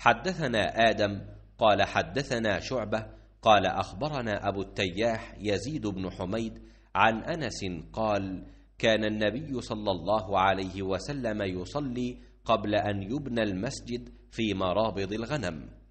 حدثنا آدم قال حدثنا شعبة قال أخبرنا أبو التياح يزيد بن حميد عن أنس قال كان النبي صلى الله عليه وسلم يصلي قبل أن يبنى المسجد في مرابض الغنم